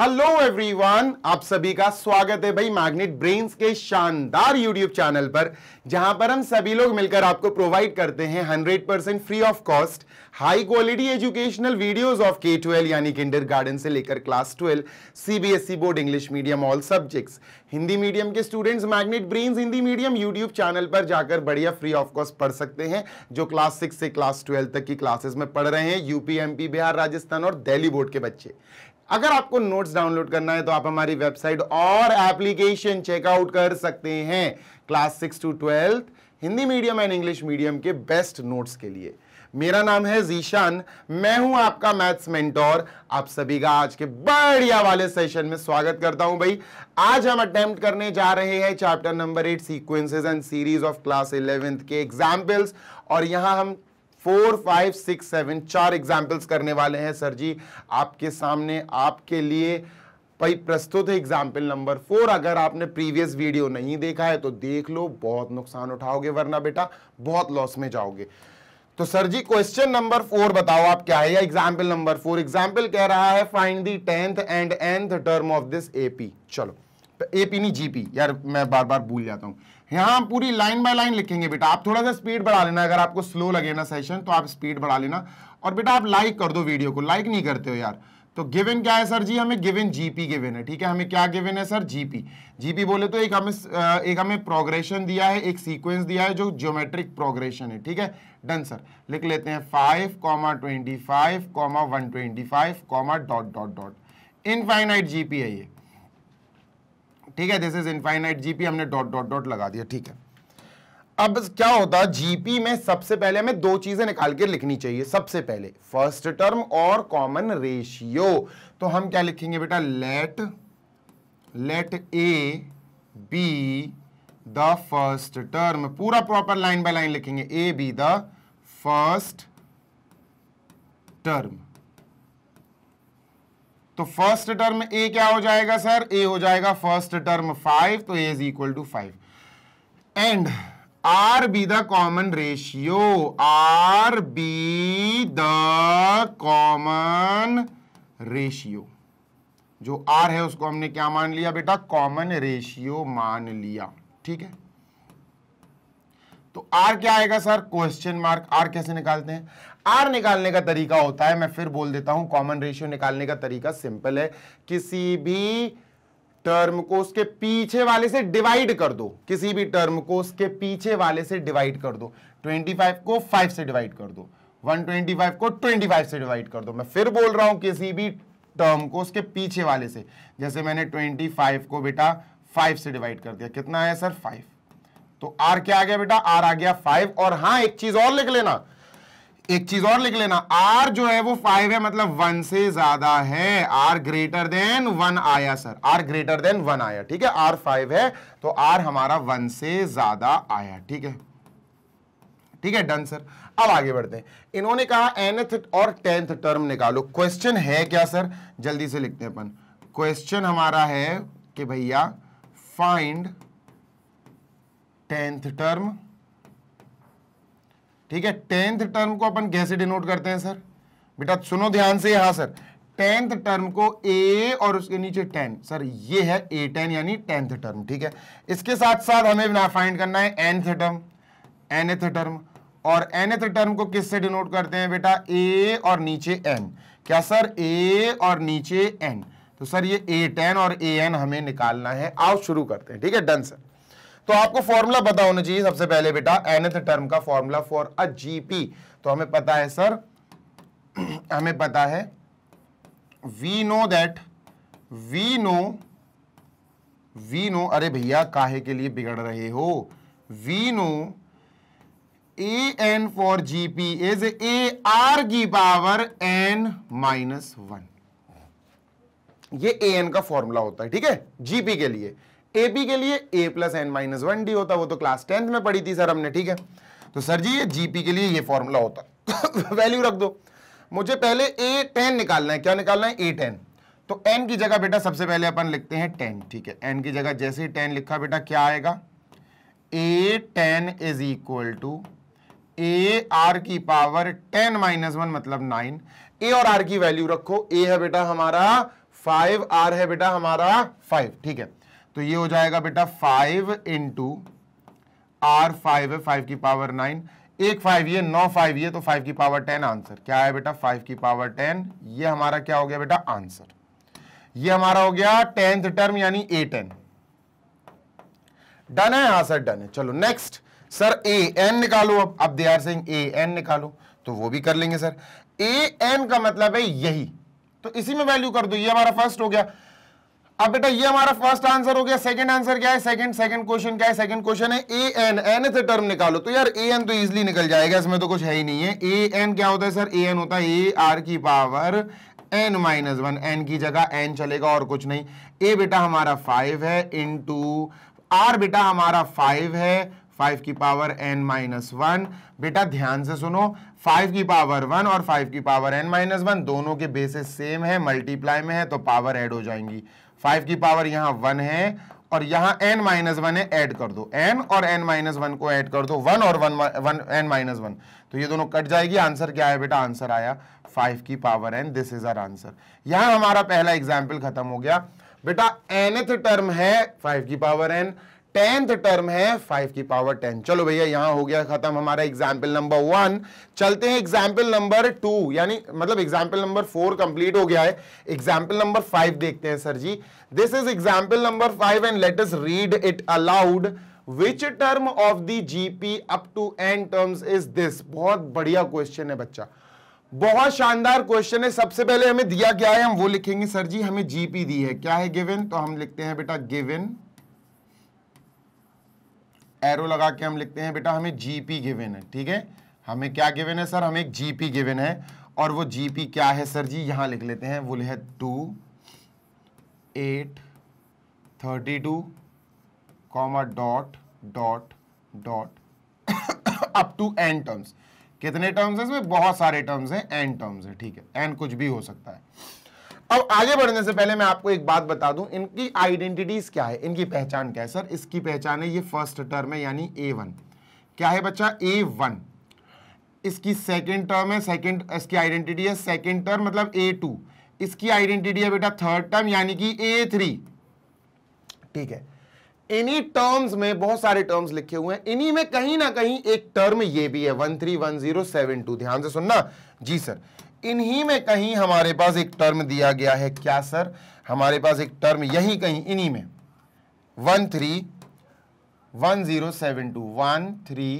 Hello everyone आप सभी का स्वागत है भाई मैग्नेट ब्रेन्स के शानदार यूट्यूब चैनल पर जहां पर हम सभी लोग मिलकर आपको प्रोवाइड करते हैं 100 percent free of cost high quality educational videos of K twelve यानी किंडर गार्डन से लेकर class twelve CBSE board English medium all subjects Hindi medium के students magnet brains Hindi medium YouTube channel पर जाकर बढ़िया फ्री ऑफ कॉस्ट पढ़ सकते हैं जो क्लास सिक्स से क्लास ट्वेल्व तक की क्लासेस में पढ़ रहे हैं यूपी एमपी बिहार राजस्थान और दिल्ली बोर्ड के बच्चे अगर आपको नोट्स डाउनलोड करना है तो आप हमारी वेबसाइट और एप्लीकेशन चेकआउट कर सकते हैं class six to twelfth Hindi medium and English medium के बेस्ट नोट्स के लिए मेरा नाम है जीशान मैं हूं आपका मैथ्स मेंटोर आप सभी का आज के बढ़िया वाले सेशन में स्वागत करता हूं भाई आज हम अटेम्प्ट करने जा रहे हैं chapter number eight sequences and series of class eleventh के एग्जाम्पल्स और यहां हम फोर फाइव सिक्स सेवन चार एग्जाम्पल्स करने वाले हैं सर जी आपके सामने आपके लिए भाई प्रस्तुत है एग्जाम्पल नंबर फोर अगर आपने प्रीवियस वीडियो नहीं देखा है तो देख लो बहुत नुकसान उठाओगे वरना बेटा बहुत लॉस में जाओगे तो sir ji question number four बताओ आप क्या है या एग्जाम्पल नंबर फोर एग्जाम्पल कह रहा है find the tenth and nth term of this AP चलो एपी नहीं जीपी यार मैं बार बार भूल जाता हूं यहां पूरी लाइन बाय लाइन लिखेंगे बेटा आप थोड़ा सा स्पीड बढ़ा लेना अगर आपको स्लो लगे ना सेशन तो आप स्पीड बढ़ा लेना और बेटा आप लाइक कर दो वीडियो को लाइक नहीं करते हो यार तो गिवन क्या है सर जी हमें गिवन जीपी गिवन है ठीक है हमें क्या गिवन है सर जीपी जीपी बोले तो एक हमें एक हमें प्रोग्रेशन दिया है एक सीक्वेंस दिया है जो ज्योमेट्रिक प्रोग्रेशन है ठीक है डन सर लिख लेते हैं five comma twenty five comma one twenty five comma dot dot dot infinite GP है ये ठीक है दिस इज इनफाइनाइट जीपी हमने डॉट डॉट डॉट लगा दिया ठीक है अब क्या होता है जीपी में सबसे पहले हमें दो चीजें निकाल के लिखनी चाहिए सबसे पहले फर्स्ट टर्म और कॉमन रेशियो तो हम क्या लिखेंगे बेटा let let A be the first term पूरा प्रॉपर लाइन बाय लाइन लिखेंगे A be the first term तो फर्स्ट टर्म ए क्या हो जाएगा सर ए हो जाएगा फर्स्ट टर्म फाइव तो ए is equal to five and are be the common ratio are be the common ratio जो R है उसको हमने क्या मान लिया बेटा कॉमन रेशियो मान लिया ठीक है तो आर क्या आएगा सर क्वेश्चन मार्क आर कैसे निकालते हैं आर निकालने का तरीका होता है मैं फिर बोल देता हूं कॉमन रेशियो निकालने का तरीका सिंपल है किसी भी टर्म को उसके पीछे वाले से डिवाइड कर दो किसी भी टर्म को उसके पीछे वाले से डिवाइड कर दो 25 को 5 से डिवाइड कर दो 125 को 25 से डिवाइड कर दो मैं फिर बोल रहा हूं किसी भी टर्म को उसके पीछे वाले से जैसे मैंने 25 को बेटा 5 से डिवाइड कर दिया कितना आया सर तो आर क्या आ गया बेटा आर आ गया फाइव और हाँ एक चीज और लिख लेना एक चीज और लिख लेना आर जो है वो फाइव है मतलब वन से ज्यादा है आर ग्रेटर देन वन आया sir R greater than one आया ठीक है आर फाइव है तो आर हमारा वन से ज्यादा आया ठीक है ठीक है डन सर अब आगे बढ़ते हैं इन्होंने कहा एनथ और टेंथ टर्म निकालो क्वेश्चन है क्या सर जल्दी से लिखते हैं अपन क्वेश्चन हमारा है कि भैया फाइंड टेंथ टर्म ठीक है टेंथ टर्म को अपन कैसे डिनोट करते हैं सर बेटा सुनो ध्यान से हाँ सर टेंथ टर्म को ए और उसके नीचे टेन सर ये है ए टेन यानी टेंथ टर्म ठीक है इसके साथ साथ हमें फाइंड करना है एंथ टर्म एनथ टर्म और एनथ टर्म को किससे डिनोट करते हैं बेटा ए और नीचे एन क्या सर ए और नीचे एन तो सर ये ए टेन और ए एन हमें निकालना है आओ शुरू करते हैं ठीक है डन सर तो आपको फॉर्मूला पता होना चाहिए सबसे पहले बेटा एनथ टर्म का फॉर्मूला फॉर अ जीपी तो हमें पता है सर हमें पता है we know that we know we know अरे भैया काहे के लिए बिगड़ रहे हो we know A N for G P is A are की पावर एन माइनस वन ये ए एन का फॉर्मूला होता है ठीक है जीपी के लिए एपी के लिए A plus N minus one D होता वो तो क्लास टेंथ में पढ़ी थी सर हमने ठीक है तो सर जी ये जीपी के लिए ये फॉर्मूला होता वैल्यू रख दो मुझे पहले ए टेन निकालना है क्या निकालना है ए टेन तो एन की जगह बेटा सबसे पहले अपन लिखते हैं टेन ठीक है एन की जगह जैसे ही टेन लिखा बेटा क्या आएगा A ten is equal to A R की पावर टेन माइनस वन मतलब नाइन ए और आर की वैल्यू रखो ए है बेटा हमारा फाइव आर है बेटा हमारा फाइव ठीक है तो ये हो जाएगा बेटा फाइव इंटू आर फाइव है फाइव की पावर नाइन एक फाइव ये नौ फाइव ये तो फाइव की पावर टेन आंसर क्या है बेटा फाइव की पावर टेन ये हमारा क्या हो गया बेटा आंसर ये हमारा हो गया टेंथ टर्म यानी ए टेन डन है हाँ सर डन है चलो नेक्स्ट सर ए एन निकालो अब अब दे आर सिंह ए एन निकालो तो वो भी कर लेंगे सर ए एन का मतलब है यही तो इसी में वैल्यू कर दो ये हमारा फर्स्ट हो गया अब बेटा ये हमारा फर्स्ट आंसर हो गया सेकंड आंसर क्या है सेकंड सेकंड क्वेश्चन क्या है सेकंड क्वेश्चन है ए एन एन से टर्म निकालो तो यार ए एन तो इजिली निकल जाएगा इसमें तो कुछ है ही नहीं है ए एन क्या होता है सर ए एन होता है ए आर की power N minus one N की जगह एन चलेगा और कुछ नहीं ए बेटा हमारा फाइव है इन टू आर बेटा हमारा फाइव है फाइव की पावर एन माइनस वन बेटा ध्यान से सुनो फाइव की पावर वन और फाइव की पावर एन माइनस वन दोनों के बेसिस सेम है मल्टीप्लाई में है तो पावर एड हो जाएंगी फाइव की पावर यहां वन है और यहां एन माइनस वन है एड कर दो एन और एन माइनस वन को एड कर दो वन और one one N minus one तो ये दोनों कट जाएगी आंसर क्या है बेटा आंसर आया फाइव की power N this is our answer यहां हमारा पहला एग्जाम्पल खत्म हो गया बेटा एनथ टर्म है फाइव की पावर एन टेंथ टर्म है फाइव की पावर टेन चलो भैया यहां हो गया खत्म हमारा एग्जाम्पल नंबर वन चलते हैं एग्जाम्पल नंबर टू यानी मतलब एग्जाम्पल नंबर फोर कंप्लीट हो गया है एग्जाम्पल नंबर फाइव देखते हैं sir ji this is example number five and let us read it aloud which term of the GP up to N terms is this बहुत बढ़िया question है बच्चा बहुत शानदार क्वेश्चन है सबसे पहले हमें दिया क्या है हम वो लिखेंगे सर जी हमें जीपी दी है क्या है गिवन तो हम लिखते हैं बेटा गिवन एरो लगा के हम लिखते हैं बेटा हमें जीपी गिवन है ठीक है हमें क्या गिवन है सर हमें एक जीपी गिवन है और वो जीपी क्या है सर जी यहां लिख लेते हैं वो है two eight thirty two comma dot dot dot up to N terms कितने टर्म्स हैं इसमें बहुत सारे टर्म्स हैं एन टर्म्स है ठीक है एन कुछ भी हो सकता है अब आगे बढ़ने से पहले मैं आपको एक बात बता दूं इनकी आइडेंटिटीज क्या है इनकी पहचान क्या है सर इसकी पहचान है ये फर्स्ट टर्म है यानी ए वन क्या है बच्चा ए वन इसकी सेकेंड टर्म है सेकेंड इसकी आइडेंटिटी है सेकेंड टर्म मतलब ए टू इसकी आइडेंटिटी है बेटा थर्ड टर्म यानी कि ए थ्री ठीक है इन्हीं टर्म्स में बहुत सारे टर्म्स लिखे हुए हैं इन्हीं में कहीं ना कहीं एक टर्म ये भी है one three one zero seven two ध्यान से सुनना जी सर इन्हीं में कहीं हमारे पास एक टर्म दिया गया है क्या सर हमारे पास एक टर्म यही कहीं इन्हीं में one three one zero seven two one three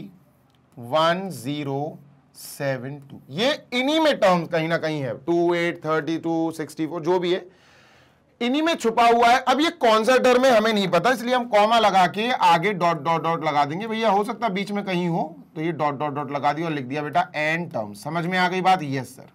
one zero seven two ये इन्हीं में टर्म कहीं ना कहीं है two eight thirty two sixty four जो भी है इन्हीं में छुपा हुआ है अब ये कौन सा टर्म है हमें नहीं पता इसलिए हम कॉमा लगा के आगे डॉट डॉट डॉट लगा देंगे भैया हो सकता है बीच में कहीं हो तो ये डॉट डॉट डॉट लगा दिया और लिख दिया बेटा एंड टर्म समझ में आ गई बात यस सर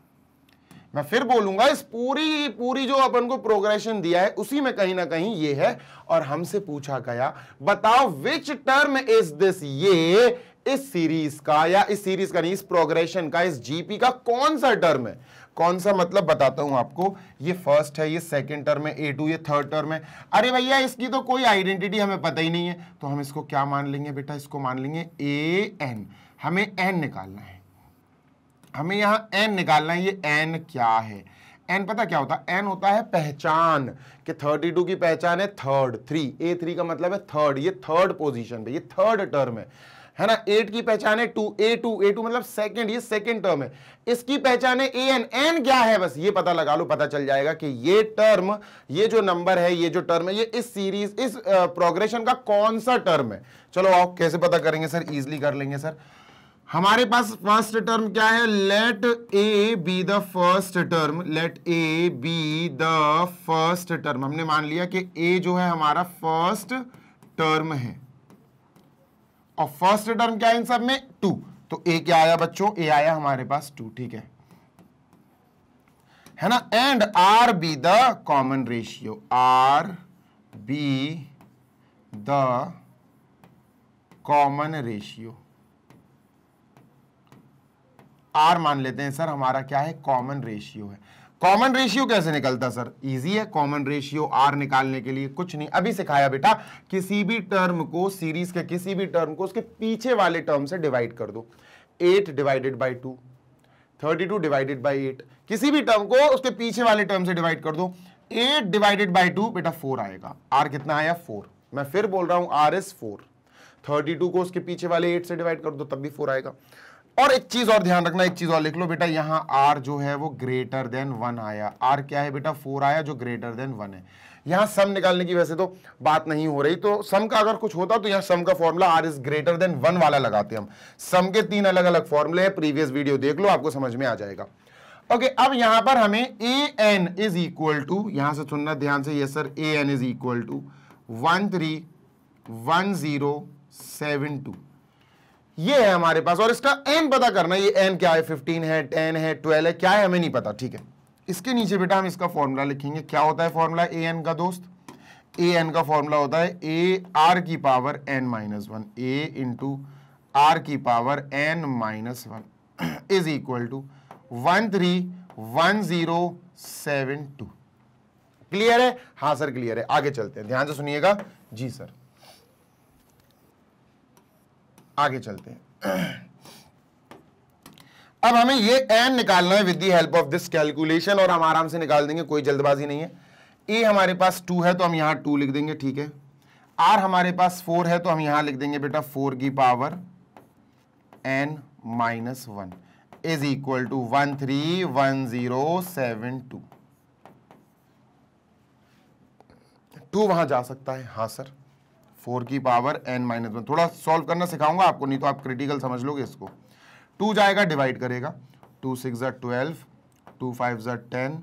मैं फिर बोलूंगा इस पूरी पूरी जो अपन को प्रोग्रेशन दिया है उसी में कहीं ना कहीं ये है और हमसे पूछा गया बताओ विच टर्म इज दिस ये इस सीरीज का या इस सीरीज का नहीं इस प्रोग्रेशन का इस जीपी का कौन सा टर्म है कौन सा मतलब बताता हूं आपको ये फर्स्ट है ये सेकंड टर्म है ए टू ये थर्ड टर्म है अरे भैया इसकी तो कोई आइडेंटिटी हमें पता ही नहीं है तो हम इसको क्या मान लेंगे बेटा इसको मान लेंगे ए एन हमें एन निकालना है हमें यहाँ एन निकालना है ये एन क्या है एन पता क्या होता है एन होता है पहचान कि थर्टी टू e की पहचान है थर्ड थ्री ए थ्री का मतलब है थर्ड ये थर्ड पोजिशन पे ये थर्ड टर्म है है ना एट की पहचान है two A two A two मतलब सेकंड ये सेकंड टर्म है इसकी पहचान है ए एन एन क्या है बस ये पता लगा लो पता चल जाएगा कि ये टर्म ये जो नंबर है ये जो टर्म है ये इस सीरीज इस प्रोग्रेशन का कौन सा टर्म है चलो आओ कैसे पता करेंगे सर इजिली कर लेंगे सर हमारे पास फर्स्ट टर्म क्या है let A be the first term let A be the first term हमने मान लिया कि ए जो है हमारा फर्स्ट टर्म है और फर्स्ट टर्म क्या है इन सब में टू तो ए क्या आया बच्चों ए आया हमारे पास टू ठीक है है ना and are be the common ratio are be the common ratio R मान लेते हैं सर हमारा क्या है कॉमन रेशियो है कॉमन रेशियो कैसे निकलता सर इजी है कॉमन रेशियो आर निकालने के लिए कुछ नहीं अभी सिखाया बेटा किसी भी टर्म को सीरीज के किसी भी टर्म को उसके पीछे वाले टर्म से डिवाइड कर दो eight divided by two thirty two divided by eight किसी भी टर्म को उसके पीछे वाले टर्म से डिवाइड कर दो एट डिवाइडेड बाई टू बेटा फोर आएगा आर कितना आया फोर मैं फिर बोल रहा हूं R is four thirty two को उसके पीछे वाले एट से डिवाइड कर दो तब भी फोर आएगा और एक चीज और ध्यान रखना एक चीज और लिख लो बेटा यहाँ आर जो है वो ग्रेटर देन वन आया आर क्या है बेटा फोर आया जो ग्रेटर देन वन है यहाँ सम निकालने की वैसे तो बात नहीं हो रही तो सम का अगर कुछ होता तो यहाँ सम का formula R is greater than one वाला लगाते हम सम के तीन अलग अलग फॉर्मूले है प्रीवियस वीडियो देख लो आपको समझ में आ जाएगा ओके okay, अब यहां पर हमें a n is equal to यहां से सुनना ध्यान से ये sir a n is equal to one three one zero seven two ये है हमारे पास और इसका एन पता करना ये एन क्या है फिफ्टीन है टेन है ट्वेल्व है क्या है हमें नहीं पता ठीक है इसके नीचे बेटा हम इसका फॉर्मूला लिखेंगे क्या होता है फॉर्मूला ए एन का दोस्त ए एन का फॉर्मूला होता है ए आर की power N minus one a into r की power N minus one is equal to one three one zero seven two clear है हाँ सर क्लियर है आगे चलते हैं ध्यान से सुनिएगा जी सर आगे चलते हैं अब हमें ये एन निकालना है with the help of this calculation और हम आराम से निकाल देंगे कोई जल्दबाजी नहीं है ए हमारे पास टू है तो हम यहां टू लिख देंगे ठीक है आर हमारे पास फोर है तो हम यहां लिख देंगे बेटा फोर की power N minus one is equal to one three one zero seven two two वहां जा सकता है हाँ सर फोर की पावर एन माइनस वन थोड़ा सॉल्व करना सिखाऊंगा आपको नहीं तो आप क्रिटिकल समझ लोगे इसको टू जाएगा डिवाइड करेगा टू सिक्स ज़र ट्वेल्व टू फाइव ज़र टेन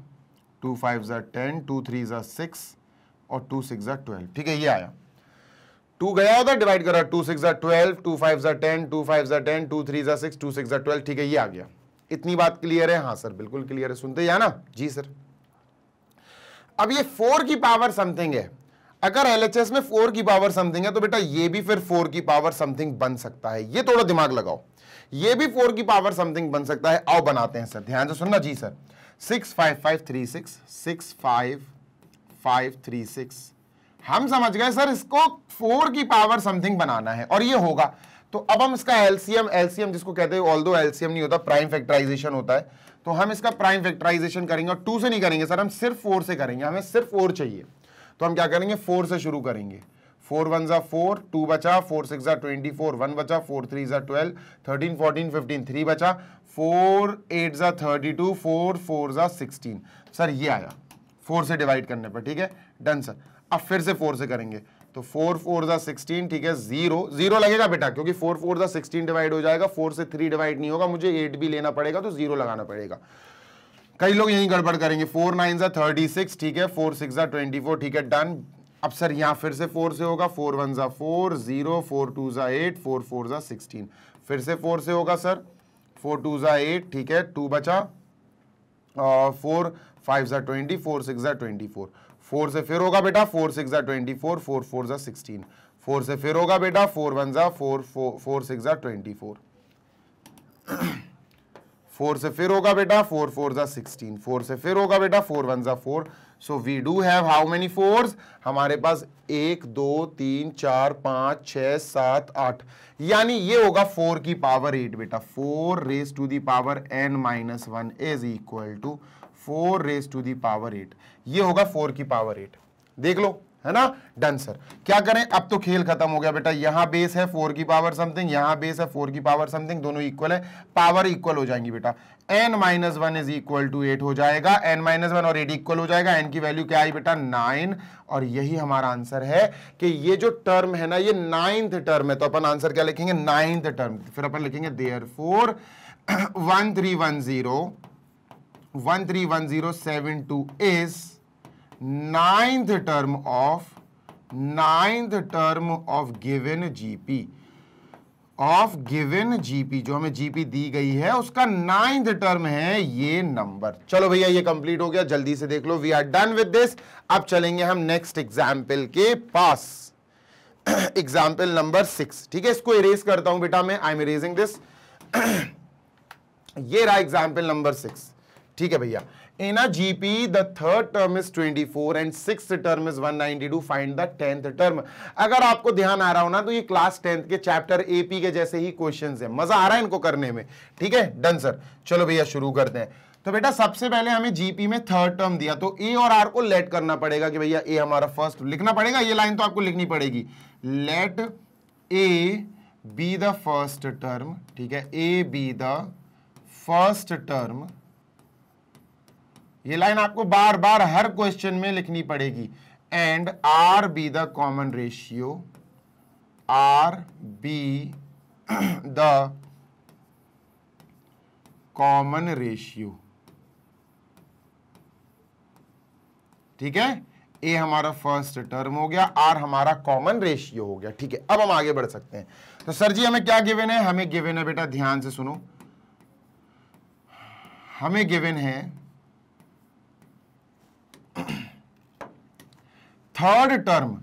टू फाइव ज़र टेन टू थ्री ज़र सिक्स और टू सिक्स ज़र ट्वेल्व ठीक है ये आया टू गया होता डिवाइड करा टू सिक्स ज़र ट्वेल्व टू फाइव ज़र टेन टू फाइव ज़र टेन टू थ्री ज़र सिक्स टू सिक्स ज़र ट्वेल्व ठीक है ये आ गया इतनी बात क्लियर है हाँ सर बिल्कुल क्लियर है सुनते ही ना जी सर अब ये फोर की पावर समथिंग है अगर एस में फोर की पावर समथिंग है तो बेटा ये भी फिर फोर की पावर समथिंग बन सकता है ये थोड़ा दिमाग लगाओ ये भी फोर की पावर समथिंग बन सकता है आओ बनाते हैं सर ध्यान से सुनना जी sir six five five three six six five five three six हम समझ गए सर इसको फोर की पावर समथिंग बनाना है और ये होगा तो अब हम इसका एलसीएम एलसीएम जिसको कहते हैं ऑल दो एलसीएम नहीं होता प्राइम फैक्टराइजेशन होता है तो हम इसका प्राइम फैक्टराइजेशन करेंगे और टू से नहीं करेंगे सर हम सिर्फ फोर से करेंगे हमें सिर्फ फोर चाहिए तो हम क्या करेंगे फोर से शुरू करेंगे फोर वन ज़ा फोर टू बचा फोर सिक्स ज़ा ट्वेंटी फोर वन बचा फोर थ्री ज़ा twelve thirteen fourteen fifteen three बचा फोर एट ज़ा थर्टी टू फोर फोर ज़ा सिक्सटीन सर ये आया फोर से डिवाइड करने पर ठीक है डन सर अब फिर से फोर से करेंगे तो फोर फोर ज़ा सिक्सटीन ठीक है जीरो जीरो लगेगा बेटा क्योंकि फोर फोर ज़ा सिक्सटीन डिवाइड हो जाएगा फोर से थ्री डिवाइड नहीं होगा मुझे एट भी लेना पड़ेगा तो जीरो लगाना पड़ेगा कई लोग यही गड़बड़ करेंगे फोर नाइन ज़ा थर्टी सिक्स ठीक है फोर सिक्स ज़ा ट्वेंटी फोर ठीक है डन अब सर यहाँ फिर से फोर से होगा फोर वन ज़ा फोर ज़ीरो फोर टू ज़ा एट फोर फोर ज़ा सिक्सटीन फिर से फोर से होगा सर फोर टू ज़ा एट ठीक है टू बचा फोर फाइव ज़ा ट्वेंटी फोर सिक्स ज़ा ट्वेंटी फोर फोर से फिर होगा बेटा फोर सिक्स ज़ा ट्वेंटी फोर फोर फोर ज़ा सिक्सटीन फोर से फिर होगा बेटा फोर वन ज़ा फोर फोर सिक्स ज़ा ट्वेंटी फोर फोर से फिर होगा बेटा फोर फोर जा सिक्सटीन फोर से फिर होगा बेटा फोर वन जा four so we do have how many fours हमारे पास एक दो तीन चार पाँच छ सात आठ यानी ये होगा फोर की पावर एट बेटा four raise to the power N minus one is equal to four raise to the power eight ये होगा फोर की पावर एट देख लो है ना डन सर क्या करें अब तो खेल खत्म हो गया बेटा यहां बेस है फोर की पावर समथिंग यहां बेस है फोर की पावर समथिंग दोनों इक्वल है पावर इक्वल हो जाएंगी बेटा n minus one is equal to eight हो जाएगा एन माइनस वन और एट इक्वल हो जाएगा एन की वैल्यू क्या आई बेटा नाइन और यही हमारा आंसर है कि ये जो टर्म है ना ये नाइन्थ टर्म है तो अपन आंसर क्या लिखेंगे नाइन्थ टर्म फिर अपन लिखेंगे therefore one three one zero one three one zero seven two is ninth term of ninth term of given GP of given GP जो हमें जीपी दी गई है उसका नाइन्थ टर्म है ये नंबर चलो भैया ये कंप्लीट हो गया जल्दी से देख लो we are done with this अब चलेंगे हम नेक्स्ट एग्जाम्पल के पास एग्जाम्पल नंबर सिक्स ठीक है इसको इरेज करता हूं बेटा मैं आई एम इरेजिंग दिस ये रहा एग्जाम्पल नंबर सिक्स ठीक है भैया In a GP, the third term is 24 and sixth term is 192. Find the tenth term. अगर आपको ध्यान आ रहा हो ना तो ये क्लास टेंथ के चैप्टर एपी के जैसे ही क्वेश्चन है मजा आ रहा है इनको करने में ठीक है डन सर चलो भैया शुरू करते हैं तो बेटा सबसे पहले हमें जीपी में थर्ड टर्म दिया तो ए और आर को लेट करना पड़ेगा कि भैया ए हमारा फर्स्ट लिखना पड़ेगा ये लाइन तो आपको लिखनी पड़ेगी let A be the first term ठीक है a be the first term ये लाइन आपको बार बार हर क्वेश्चन में लिखनी पड़ेगी and are be the common ratio are be the common ratio ठीक है ए हमारा फर्स्ट टर्म हो गया आर हमारा कॉमन रेशियो हो गया ठीक है अब हम आगे बढ़ सकते हैं तो सर जी हमें क्या गिवन है हमें गिवन है बेटा ध्यान से सुनो हमें गिवन है थर्ड टर्म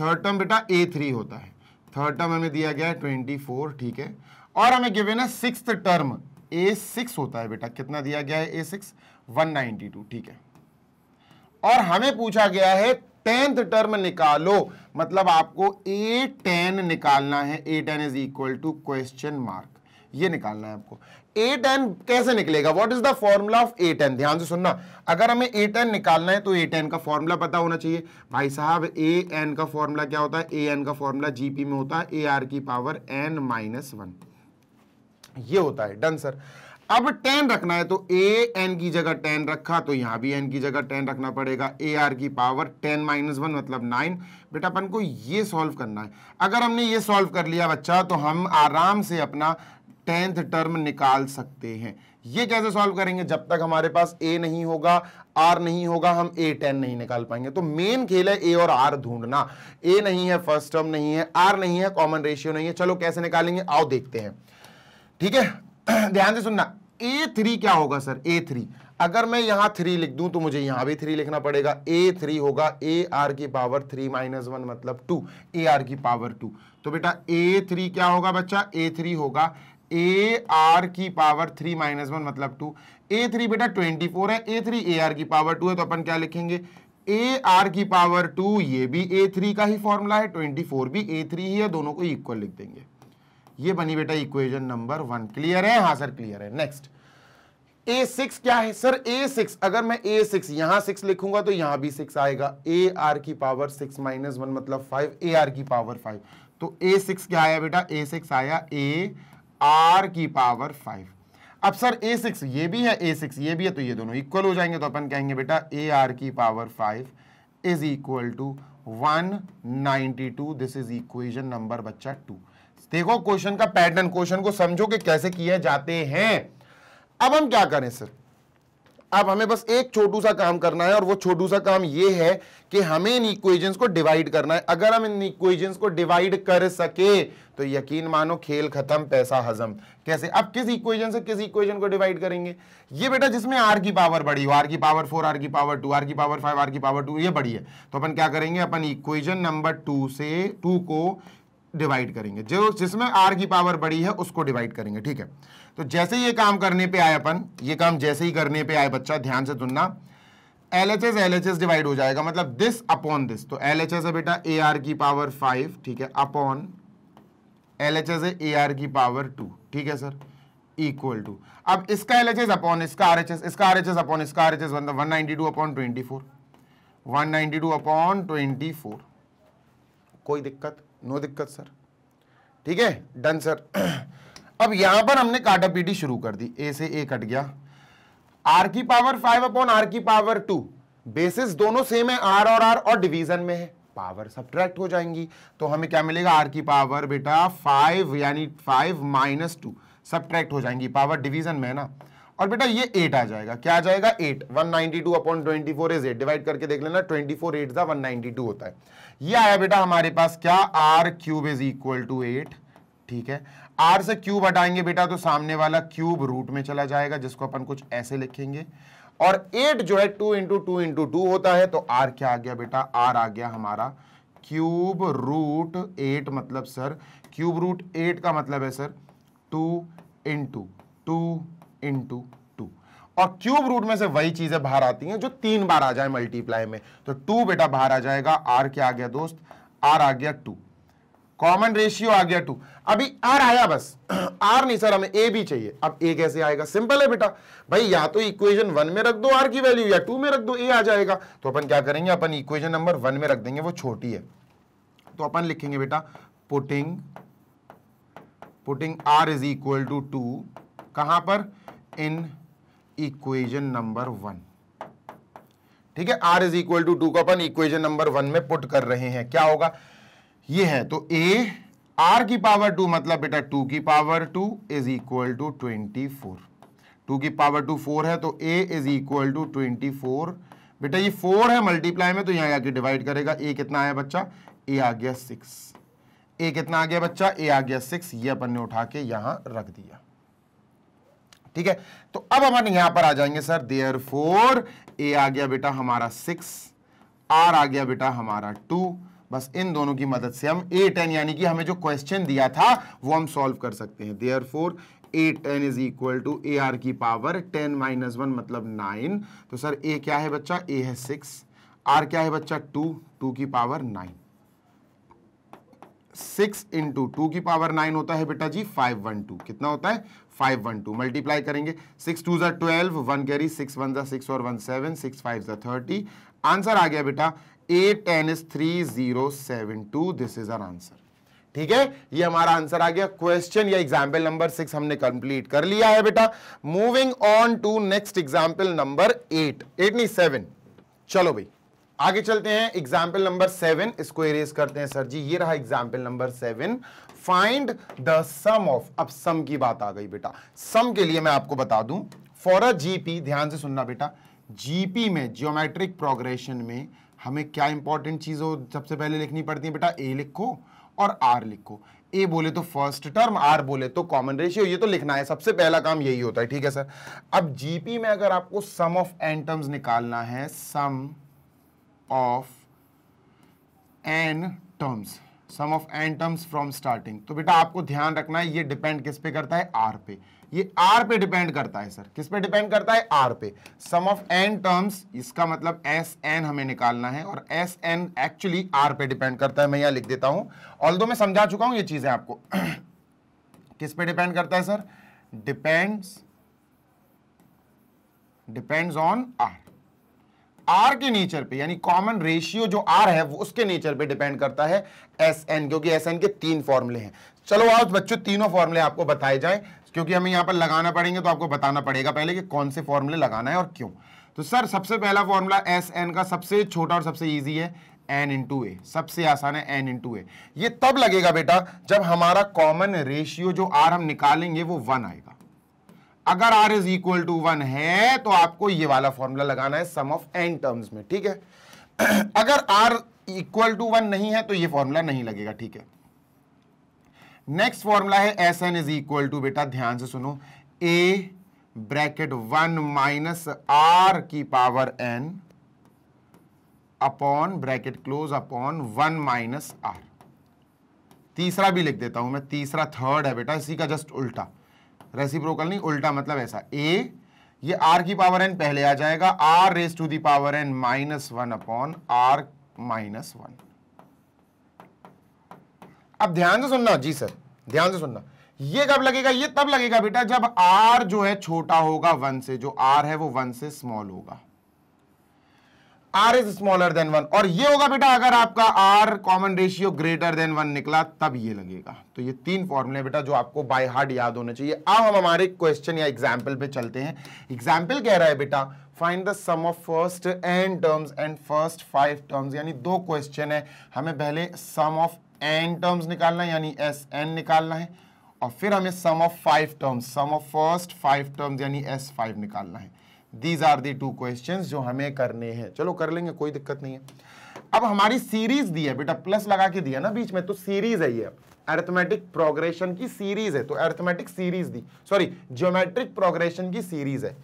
थर्ड टर्म बेटा ए थ्री होता है थर्ड टर्म हमें दिया गया है ट्वेंटी फोर ठीक है और हमें गिवन है सिक्स टर्म ए सिक्स होता है बेटा कितना दिया गया है a six one ninety two ठीक है और हमें पूछा गया है टेंथ टर्म निकालो मतलब आपको ए टेन निकालना है ए ten is equal to question mark ये निकालना है आपको ए टेन कैसे निकलेगा what is the formula of a ten ध्यान से सुनना अगर हमें ए टेन निकालना है तो ए टेन का फॉर्मूला पता होना चाहिए भाई साहब ए एन का फॉर्मूला क्या होता है ए एन का फॉर्मूला जीपी में होता है ए आर की पावर एन माइनस वन ये होता है डन सर अब टेन रखना है तो ए एन की जगह टेन रखा तो यहां भी एन की जगह टेन रखना पड़ेगा ए आर की पावर टेन माइनस वन मतलब नाइन बेटा अपन को ये सॉल्व करना है अगर हमने ये सॉल्व कर लिया बच्चा तो हम आराम से अपना टेंथ टर्म निकाल सकते हैं ये कैसे सॉल्व करेंगे जब तक हमारे पास ए नहीं होगा आर नहीं होगा हम ए टेन नहीं निकाल पाएंगे तो मेन खेल है ए और आर ढूंढना ए नहीं है फर्स्ट टर्म नहीं है आर नहीं है कॉमन रेशियो नहीं है चलो कैसे निकालेंगे आओ देखते हैं ठीक है ध्यान से सुनना ए थ्री क्या होगा सर ए थ्री अगर मैं यहां थ्री लिख दूं तो मुझे यहां भी थ्री लिखना पड़ेगा ए थ्री होगा ए आर की पावर थ्री माइनस वन मतलब टू ए आर की पावर टू तो बेटा ए थ्री क्या होगा बच्चा ए थ्री होगा ए आर की पावर थ्री माइनस वन मतलब टू ए थ्री बेटा ट्वेंटी फोर है ए थ्री ए आर की पावर टू है तो अपन क्या लिखेंगे ए आर की पावर टू ये भी ए थ्री का ही फॉर्मूला है ट्वेंटी फोर भी ए थ्री ही है दोनों को इक्वल लिख देंगे ये बनी बेटा इक्वेशन नंबर वन क्लियर है हाँ सर क्लियर है नेक्स्ट ए सिक्स क्या है सर ए सिक्स अगर मैं ए सिक्स यहां सिक्स लिखूंगा तो यहां भी सिक्स आएगा ए आर की पावर सिक्स माइनस वन मतलब फाइव ए आर की पावर फाइव तो ए सिक्स क्या आया बेटा ए सिक्स आया ए आर की पावर फाइव अब सर ए सिक्स ये भी है ए सिक्स ये भी है तो ये दोनों इक्वल हो जाएंगे तो अपन कहेंगे बेटा ए आर की power five is equal to one ninety two this is equation number बच्चा टू देखो क्वेश्चन का पैटर्न क्वेश्चन को समझो कि कैसे किए जाते हैं अब हम क्या करें सर अब हमें बस एक छोटू सा काम करना है और वो छोटू सा काम ये है कि हमें इन इक्वेशंस को डिवाइड करना है अगर हम इन इक्वेशंस को डिवाइड कर सके तो यकीन मानो खेल खत्म पैसा हजम कैसे अब किस इक्वेजन से किस इक्वेजन को डिवाइड करेंगे ये बेटा जिसमें आर की पावर बड़ी हो आर की पावर फोर आर की पावर टू आर की पावर फाइव आर की पावर टू ये बड़ी है तो अपन क्या करेंगे अपन इक्वेजन नंबर टू से टू को डिवाइड करेंगे जो जिसमें आर की पावर बड़ी है उसको डिवाइड करेंगे ठीक है तो जैसे ये काम करने पे आए अपन ये काम जैसे ही करने पे आए बच्चा ध्यान से सुनना L H S L H S divide हो जाएगा मतलब दिस अपॉन दिस तो एल एच एस है बेटा ए आर की पावर फाइव ठीक है अपॉन एल एच एस है ए आर की पावर टू ठीक है सर इक्वल टू अब इसका एल एच एस अपॉन इसका आर एच एस इसका आर एच एस अपॉन इसका R H S one ninety two upon twenty four one ninety two upon twenty four कोई दिक्कत no दिक्कत सर ठीक है डन सर अब यहां पर हमने पीटी शुरू कर दी ए से ए कट गया आर की पावर फाइव अपॉन आर की पावर टू बेसिस दोनों सेम है आर और आर और डिवीजन में है पावर सब्ट्रैक्ट हो जाएंगी तो हमें क्या मिलेगा आर की पावर बेटा फाइव यानी फाइव माइनस टू सब्ट्रैक्ट हो जाएंगी पावर डिवीजन में है ना और बेटा ये एट आ जाएगा क्या आ जाएगा eight one ninety two upon twenty four is eight divide करके देख लेना twenty four eight one ninety two होता है ये आया बेटा हमारे पास क्या r cube is equal to eight ठीक है आर से क्यूब हटाएंगे बेटा तो सामने वाला क्यूब रूट में चला जाएगा जिसको अपन कुछ ऐसे लिखेंगे और एट जो है two into two into two होता है तो आर क्या आ गया बेटा आर आ गया हमारा क्यूब रूट एट मतलब सर क्यूब रूट एट का मतलब है sir two into two into two और क्यूब रूट में से वही चीजें बाहर आती हैं जो तीन बार आ जाए मल्टीप्लाई में तो टू बेटा बाहर आ जाएगा आर क्या आ गया दोस्त आर आ गया टू कॉमन रेशियो आ गया टू अभी आर आया बस आर नहीं सर हमें ए भी चाहिए अब ए कैसे आएगा सिंपल है बेटा भाई या तो इक्वेशन वन में रख दो आर की वैल्यू या टू में रख दो ए आ जाएगा तो अपन क्या करेंगे अपन इक्वेशन नंबर वन में रख देंगे वो छोटी है तो अपन लिखेंगे बेटा putting putting r is equal to two कहां पर इन इक्वेशन नंबर वन ठीक है r is equal to two को अपन इक्वेशन नंबर वन में पुट कर रहे हैं क्या होगा ये है तो ए आर की पावर टू मतलब बेटा टू की power two is equal to twenty four two की पावर टू फोर है तो ए is equal to twenty four बेटा ये फोर है मल्टीप्लाई में तो यहाँ आके डिवाइड करेगा ए कितना आया बच्चा ए आ गया सिक्स ए कितना आ गया बच्चा ए आ गया सिक्स ये अपन ने उठा के यहां रख दिया ठीक है तो अब अपन यहां पर आ जाएंगे सर देयर फोर ए आ गया बेटा हमारा सिक्स आर आ गया बेटा हमारा टू बस इन दोनों की मदद से हम ए टेन यानी कि हमें जो क्वेश्चन दिया था वो हम सॉल्व कर सकते हैं therefore a ten is equal to A R की पावर टेन माइनस वन मतलब नाइन तो सर ए क्या है बच्चा ए है सिक्स आर क्या है बच्चा टू टू की power nine six into two की पावर नाइन होता है बेटा जी फाइव वन टू कितना होता है फाइव वन टू मल्टीप्लाई करेंगे सिक्स टू ज़ा twelve one carry six one ज़ा सिक्स और वन सेवन सिक्स फाइव ज़ा थर्टी आंसर आ गया बेटा a ten is three zero seven two this is our answer ठीक है ये हमारा आंसर आ गया क्वेश्चन या एग्जाम्पल नंबर सिक्स हमने कंप्लीट कर लिया है बेटा moving on to next example number eight eight नहीं सेवन चलो भाई आगे चलते हैं एग्जाम्पल नंबर सेवन इसको इरेज करते हैं सर जी ये रहा example number seven find the sum of अब सम की बात आ गई बेटा सम के लिए मैं आपको बता दूं फॉर अ जीपी ध्यान से सुनना बेटा जीपी में जियोमेट्रिक प्रोग्रेशन में हमें क्या इंपॉर्टेंट चीज़ सबसे पहले लिखनी पड़ती है बेटा ए लिखो और आर लिखो ए बोले तो फर्स्ट टर्म आर बोले तो कॉमन रेशियो ये तो लिखना है सबसे पहला काम यही होता है ठीक है सर अब जीपी में अगर आपको सम ऑफ एन टर्म्स निकालना है sum of n terms sum of n terms from starting तो बेटा आपको ध्यान रखना है ये डिपेंड किस पे करता है आर पे ये आर पे डिपेंड करता है सर किस पे डिपेंड करता है आर पे सम ऑफ एन टर्म्स इसका मतलब एस एन हमें निकालना है और एस एन एक्चुअली आर पे डिपेंड करता है मैं यहां लिख देता हूं ऑल मैं समझा चुका हूं ये चीज़ें आपको किस पे डिपेंड करता है sir depends depends on r r के नेचर पे यानी कॉमन रेशियो जो आर है वो उसके नेचर पे डिपेंड करता है एस एन क्योंकि एस एन के तीन फॉर्मुले हैं चलो आज बच्चों तीनों फॉर्मुले आपको बताए जाएं क्योंकि हमें यहाँ पर लगाना पड़ेंगे तो आपको बताना पड़ेगा पहले कि कौन से फॉर्मूले लगाना है और क्यों तो सर सबसे पहला फॉर्मूला एस एन का सबसे छोटा और सबसे ईजी है एन इंटू ए सबसे आसान है एन इंटू ए ये तब लगेगा बेटा जब हमारा कॉमन रेशियो जो आर हम निकालेंगे वो वन आएगा अगर r is equal to one है तो आपको ये वाला फॉर्मूला लगाना है सम ऑफ एन टर्म्स में ठीक है अगर आर इक्वल टू वन नहीं है तो ये फॉर्मूला नहीं लगेगा ठीक है नेक्स्ट फॉर्मूला है S n is equal to बेटा ध्यान से सुनो a bracket one minus r की power n upon bracket close upon one minus r तीसरा भी लिख देता हूं मैं तीसरा थर्ड है बेटा इसी का जस्ट उल्टा रेसिप्रोकल नहीं उल्टा मतलब ऐसा ए ये आर की पावर एन पहले आ जाएगा r raise to the power n minus one upon r minus one अब ध्यान से सुनना जी सर ध्यान से सुनना ये कब लगेगा ये तब लगेगा बेटा जब आर जो है छोटा होगा वन से जो आर है वो वन से स्मॉल होगा r is smaller than one और ये होगा बेटा अगर आपका r common ratio greater than one निकला तब ये लगेगा तो ये तीन फॉर्मूले बेटा जो आपको बाय हार्ड याद होने चाहिए अब हम हमारे क्वेश्चन या एग्जाम्पल पे चलते हैं एग्जाम्पल कह रहा है बेटा find the sum of first n terms and first five terms यानी दो क्वेश्चन है हमें पहले सम ऑफ एन टर्म्स निकालना है यानी एस एन निकालना है और फिर हमें sum of five terms sum of first five terms यानी एस फाइव निकालना है these are the two question जो हमें करने हैं चलो कर लेंगे कोई दिक्कत नहीं है अब हमारी सीरीज दी है बेटा प्लस लगा के दिया ना बीच में तो सीरीज है ये अर्थमेटिक प्रोग्रेशन की सीरीज है तो arithmetic series the sorry geometric progression की सीरीज है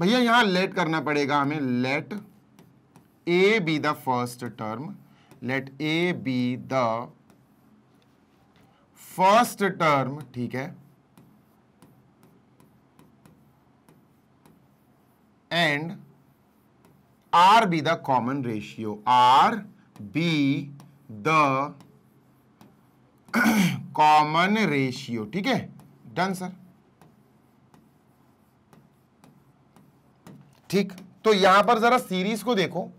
भैया यहां लेट करना पड़ेगा हमें let A be the first term let A be the first term ठीक है and are be the common ratio are be the common ratio ठीक है डन सर ठीक तो यहां पर जरा सीरीज को देखो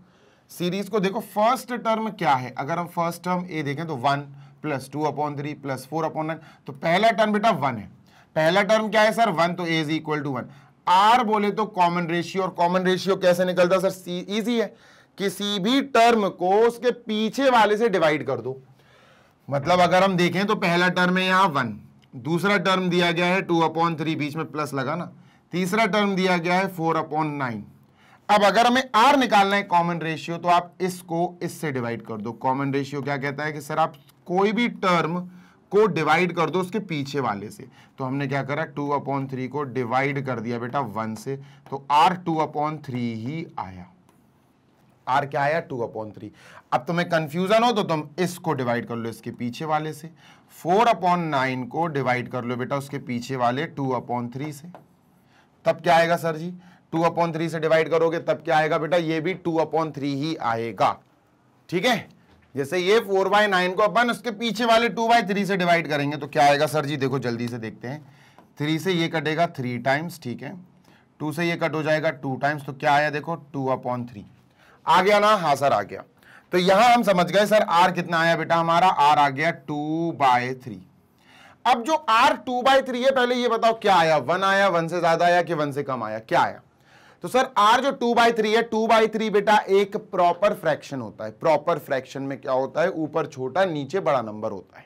सीरीज को देखो फर्स्ट टर्म क्या है अगर हम फर्स्ट टर्म ए देखें तो one plus two upon three plus four upon nine तो पहला टर्म बेटा वन है पहला टर्म क्या है सर वन तो ए is equal to one r बोले तो कॉमन रेशियो और कॉमन रेशियो कैसे निकलता सर इजी है किसी भी टर्म को उसके पीछे वाले से डिवाइड कर दो मतलब अगर हम देखें तो पहला टर्म है यहां वन दूसरा टर्म दिया गया है टू अपॉन थ्री बीच में प्लस लगा ना तीसरा टर्म दिया गया है फोर अपॉन नाइन अब अगर हमें आर निकालना है कॉमन रेशियो तो आप इसको इससे डिवाइड कर दो कॉमन रेशियो क्या कहता है कि सर आप कोई भी टर्म को डिवाइड कर दो उसके पीछे वाले से तो हमने क्या करा टू अपॉन थ्री को डिवाइड कर दिया बेटा वन से तो आर टू अपॉन थ्री ही आया आर क्या आया टू अपॉन थ्री अब तुम्हें कंफ्यूजन हो तो तुम इसको डिवाइड कर लो इसके पीछे वाले से फोर अपॉन नाइन को डिवाइड कर लो बेटा उसके पीछे वाले टू अपॉन थ्री से तब क्या आएगा sir ji two upon three से डिवाइड करोगे तब क्या आएगा बेटा ये भी टू अपॉन थ्री ही आएगा ठीक है जैसे ये फोर बाय नाइन को अपन उसके पीछे वाले टू बाय थ्री से डिवाइड करेंगे तो क्या आएगा सर जी देखो जल्दी से देखते हैं थ्री से ये कटेगा थ्री टाइम्स ठीक है टू से ये कट हो जाएगा टू टाइम्स तो क्या आया देखो टू अपॉन थ्री आ गया ना हाँ सर आ गया तो यहां हम समझ गए सर आर कितना आया बेटा हमारा आर आ गया टू बाय थ्री अब जो आर टू बाय थ्री है पहले ये बताओ क्या आया वन आया वन से ज्यादा आया कि वन से कम आया क्या आया तो सर आर जो टू बाई थ्री है टू बाई थ्री बेटा एक प्रॉपर फ्रैक्शन होता है प्रॉपर फ्रैक्शन में क्या होता है ऊपर छोटा नीचे बड़ा नंबर होता है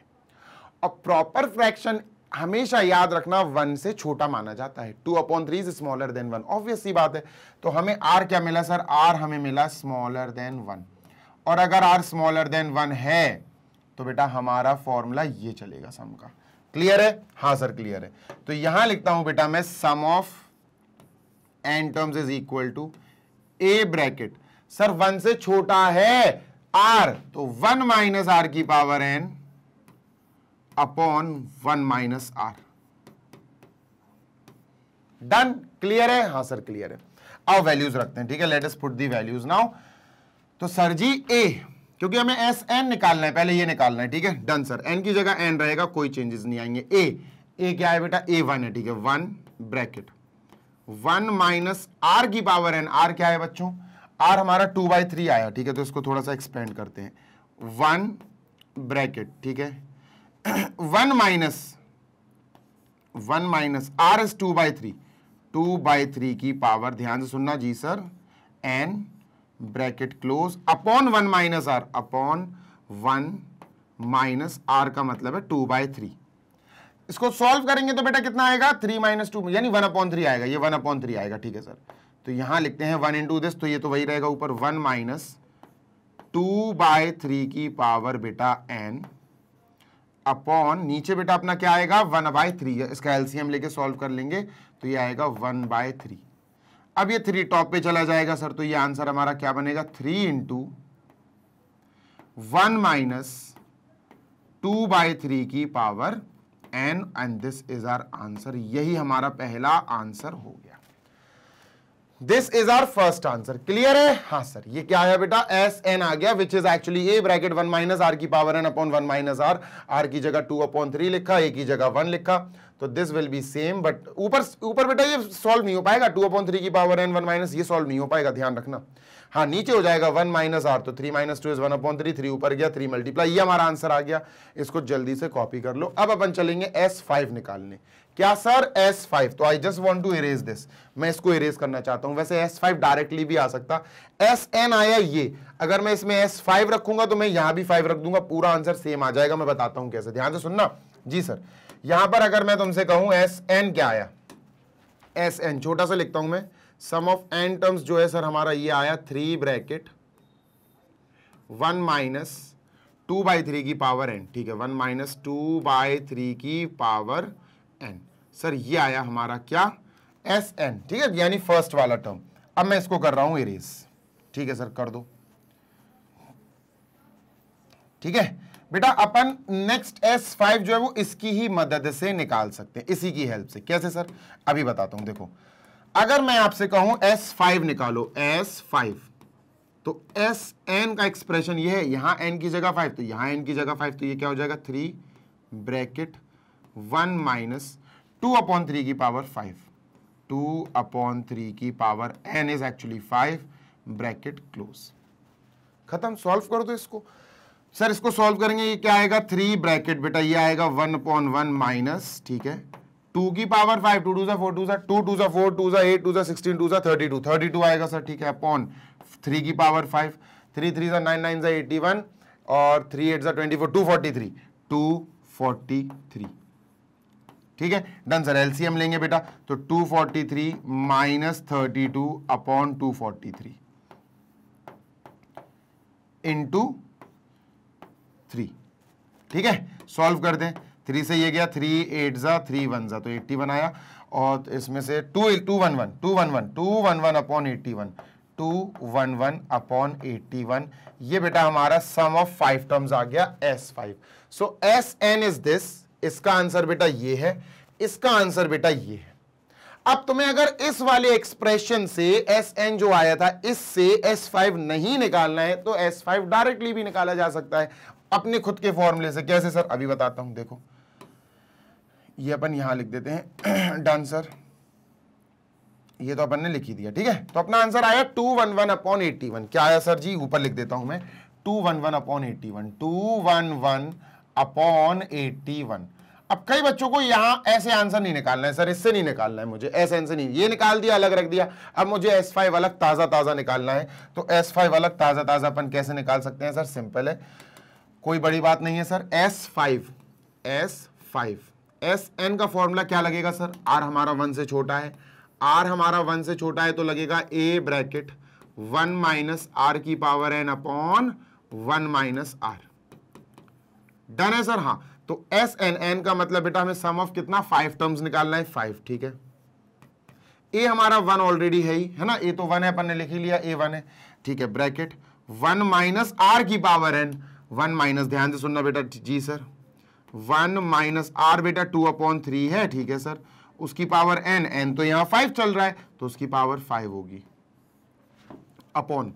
और प्रॉपर फ्रैक्शन हमेशा याद रखना वन से छोटा माना जाता है two upon three is smaller than one obvious ही बात है तो हमें आर क्या मिला सर आर हमें मिला स्मॉलर देन वन और अगर आर स्मॉलर देन वन है तो बेटा हमारा फॉर्मूला ये चलेगा सम का क्लियर है हाँ सर क्लियर है तो यहां लिखता हूं बेटा मैं sum of n terms is equal to a bracket sir one से छोटा है आर तो वन माइनस आर की power n upon one minus r done clear है हाँ सर क्लियर है अब वैल्यूज रखते हैं ठीक है let us put the values now तो सर जी ए क्योंकि हमें एस एन निकालना है पहले ये निकालना है ठीक है डन सर एन की जगह एन रहेगा कोई चेंजेस नहीं आएंगे ए ए क्या है बेटा ए वन है ठीक है one bracket one minus r की पावर एन आर क्या है बच्चों आर हमारा टू बाई थ्री आया ठीक है तो इसको थोड़ा सा एक्सपेंड करते हैं वन ब्रैकेट ठीक है one minus one minus r is two by three two by three की पावर ध्यान से सुनना जी sir n bracket close upon one minus r upon one minus r का मतलब है टू बाई थ्री इसको सॉल्व करेंगे तो बेटा कितना आएगा थ्री माइनस टू यानी वन अपॉन थ्री आएगा ये वन अपॉन थ्री आएगा ठीक है सर तो यहां लिखते हैं वन इंटू दिस तो ये तो वही रहेगा ऊपर one minus two by three की पावर बेटा एन अपॉन नीचे बेटा अपना क्या आएगा वन बाय थ्री इसका एलसीएम लेके सॉल्व कर लेंगे तो ये आएगा वन बाय थ्री अब ये थ्री टॉप पे चला जाएगा सर तो ये आंसर हमारा क्या बनेगा three into one minus two by three की power n and this is our answer यही हमारा पहला आंसर हो गया this is our first answer clear है हाँ सर ये क्या आया बेटा एस एन आ गया which is actually a bracket one minus r की power n upon one minus r r की जगह टू अपॉन थ्री लिखा ए की जगह वन लिखा तो this will be same but ऊपर ऊपर बेटा ये सॉल्व नहीं हो पाएगा टू अपॉन थ्री की पावर एन वन माइनस ये सॉल्व नहीं हो पाएगा ध्यान रखना हाँ नीचे हो जाएगा वन माइनस आर तो three minus two is one upon three three ऊपर गया थ्री मल्टीप्लाई ये हमारा आंसर आ गया इसको जल्दी से कॉपी कर लो अब अपन चलेंगे एस फाइव निकालने क्या सर एस फाइव तो I just want to erase this मैं इसको इरेज करना चाहता हूं वैसे एस फाइव डायरेक्टली भी आ सकता एस एन आया ये अगर मैं इसमें एस फाइव रखूंगा तो मैं यहां भी फाइव रख दूंगा पूरा आंसर सेम आ जाएगा मैं बताता हूं कैसे ध्यान से सुनना जी सर यहां पर अगर मैं तुमसे कहूं एस एन क्या आया एस एन छोटा सा लिखता हूं मैं सम ऑफ एन टर्म्स जो है सर हमारा ये आया three bracket one minus two by three की पावर एन ठीक है one minus two by three की पावर एन सर ये आया हमारा क्या एस एन ठीक है यानी फर्स्ट वाला टर्म अब मैं इसको कर रहा हूं इरेज ठीक है सर कर दो ठीक है बेटा अपन नेक्स्ट एस फाइव जो है वो इसकी ही मदद से निकाल सकते हैं इसी की हेल्प से कैसे सर अभी बताता हूं देखो अगर मैं आपसे कहूं एस फाइव निकालो एस फाइव तो एस एन का एक्सप्रेशन ये है यहां एन की जगह फाइव तो यहां एन की जगह फाइव तो ये क्या हो जाएगा three bracket one minus two upon three की power five two upon three की power n is actually five bracket close खत्म सॉल्व करो तो इसको सर इसको सॉल्व करेंगे ये क्या आएगा थ्री ब्रैकेट बेटा ये आएगा वन अपॉन वन माइनस ठीक है टू की पावर फाइव टू टू सा फोर टू सा टू टू सा फोर टू सा एट टू सा सिक्सटीन टू सा थर्टी टू थर्टी टू आएगा सर ठीक है अपॉन थ्री की पावर फाइव थ्री थ्री सा नाइन नाइन सा एट्टी वन और थ्री एट सा twenty four two forty three two forty three ठीक है डन सर एलसीएम लेंगे बेटा तो two forty three minus thirty two upon two forty three into three ठीक है सॉल्व कर दें थ्री से ये गया थ्री एट ज़ा थ्री वन ज़ा तो एट्टी वन आया और इसमें से two two one one two one one two one one upon eighty one two one one upon eighty one ये बेटा हमारा सम ऑफ फाइव टर्म्स आ गया S five so S n is this इसका आंसर बेटा ये है इसका आंसर बेटा ये है अब तुम्हें अगर इस वाले एक्सप्रेशन से एस एन जो आया था इससे एस फाइव नहीं निकालना है तो एस फाइव डायरेक्टली भी निकाला जा सकता है अपने खुद के फॉर्मूले से कैसे सर अभी बताता हूं देखो ये अपन यहां लिख देते हैं डन सर ये तो अपन ने लिखी दिया ठीक है तो अपना आंसर आया two one one upon eighty one क्या आया सर जी ऊपर लिख देता हूं मैं two one one upon eighty one two one one upon eighty one अब कई बच्चों को यहां ऐसे आंसर नहीं निकालना है सर इससे नहीं निकालना है मुझे ऐसे आंसर नहीं ये निकाल दिया अलग रख दिया अब मुझे एस फाइव अलग ताज़ा ताज़ा निकालना है तो एस फाइव अलग ताज़ा ताज़ा अपन कैसे निकाल सकते हैं सर सिंपल है कोई बड़ी बात नहीं है sir S five S five S n का फॉर्मूला क्या लगेगा सर आर हमारा वन से छोटा है आर हमारा वन से छोटा है तो लगेगा a bracket one minus r की power n upon one minus r done है सर हाँ तो एस एन एन का मतलब बेटा हमें सम ऑफ कितना फाइव टर्म्स निकालना है फाइव ठीक है ए हमारा वन ऑलरेडी है ही है ना ए तो वन है अपन ने लिख ही लिया ए वन है ठीक है ब्रैकेट वन माइनस आर की पावर एन वन माइनस ध्यान से सुनना बेटा जी सर वन माइनस आर बेटा टू अपॉन थ्री है ठीक है सर उसकी पावर एन एन तो यहां फाइव चल रहा है तो उसकी पावर फाइव होगी upon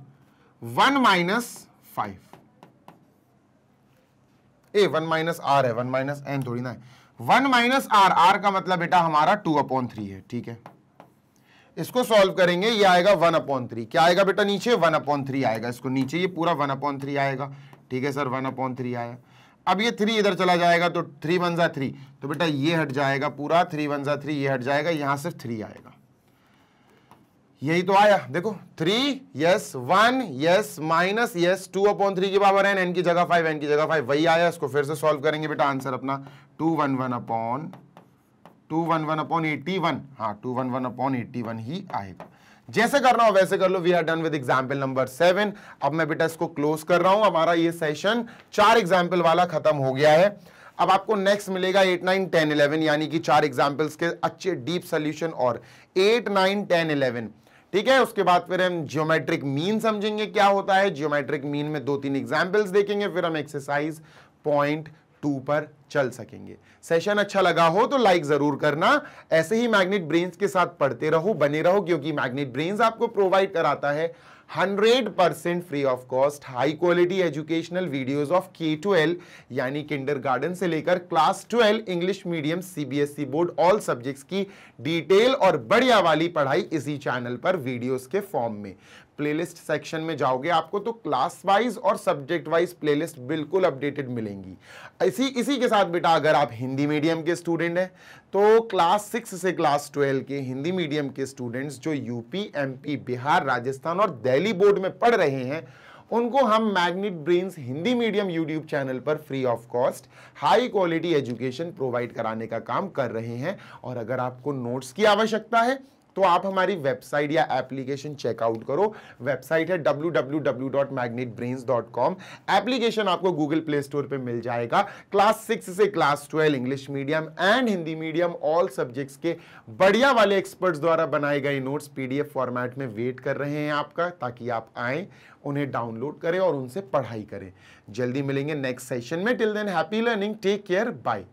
one minus five a one minus r है वन माइनस एन थोड़ी ना है वन माइनस आर आर का मतलब बेटा हमारा टू अपॉन थ्री है ठीक है इसको सॉल्व करेंगे ये आएगा वन अपॉन थ्री क्या आएगा बेटा नीचे वन अपॉन थ्री आएगा इसको नीचे ये पूरा वन अपॉन थ्री आएगा ठीक है सर वन अपॉन थ्री आया अब ये थ्री इधर चला जाएगा तो थ्री वन ज़ा थ्री तो बेटा ये हट जाएगा पूरा थ्री वन ज़ा थ्री ये हट जाएगा यहां सिर्फ थ्री आएगा यही तो आया देखो three yes one yes minus yes two upon three की पावर एन एन की जगह फाइव एन की जगह फाइव वही आया इसको फिर से सॉल्व करेंगे बेटा आंसर अपना two one one upon two one one upon eighty one हाँ two one one upon eighty one ही आएगा जैसे करना हो वैसे कर लो we are done with example number seven अब मैं बेटा इसको क्लोज कर रहा हूं हमारा ये सेशन चार एग्जाम्पल वाला खत्म हो गया है अब आपको नेक्स्ट मिलेगा एट नाइन टेन इलेवन यानी कि चार एग्जाम्पल्स के अच्छे डीप सोल्यूशन और एट नाइन टेन इलेवन ठीक है उसके बाद फिर हम जियोमेट्रिक मीन समझेंगे क्या होता है जियोमेट्रिक मीन में दो तीन एग्जाम्पल्स देखेंगे फिर हम एक्सरसाइज पॉइंट टू पर चल सकेंगे सेशन अच्छा लगा हो तो लाइक जरूर करना ऐसे ही मैग्नेट ब्रेन्स के साथ पढ़ते रहो बने रहो क्योंकि मैग्नेट ब्रेन्स आपको प्रोवाइड कराता है 100 percent free of cost high quality educational videos of K twelve यानी किंडरगार्टन से लेकर class 12 English medium CBSE board all subjects की डिटेल और बढ़िया वाली पढ़ाई इसी चैनल पर वीडियोस के फॉर्म में प्लेलिस्ट सेक्शन में जाओगे आपको तो क्लास वाइज और सब्जेक्ट वाइज प्लेलिस्ट बिल्कुल अपडेटेड मिलेंगी इसी इसी के साथ बेटा अगर आप हिंदी मीडियम के स्टूडेंट हैं तो क्लास सिक्स से क्लास ट्वेल्व के हिंदी मीडियम के स्टूडेंट्स जो यूपी एमपी बिहार राजस्थान और दिल्ली बोर्ड में पढ़ रहे हैं उनको हम Magnet brains Hindi medium YouTube channel पर free of cost high quality education provide कराने का काम कर रहे हैं और अगर आपको नोट्स की आवश्यकता है तो आप हमारी वेबसाइट या एप्लीकेशन चेकआउट करो वेबसाइट है www.magnetbrains.com एप्लीकेशन आपको गूगल प्ले स्टोर पे मिल जाएगा क्लास सिक्स से class twelve English medium and Hindi medium all subjects के बढ़िया वाले एक्सपर्ट्स द्वारा बनाए गए नोट्स पीडीएफ फॉर्मेट में वेट कर रहे हैं आपका ताकि आप आए उन्हें डाउनलोड करें और उनसे पढ़ाई करें जल्दी मिलेंगे नेक्स्ट सेशन में till then happy learning take care bye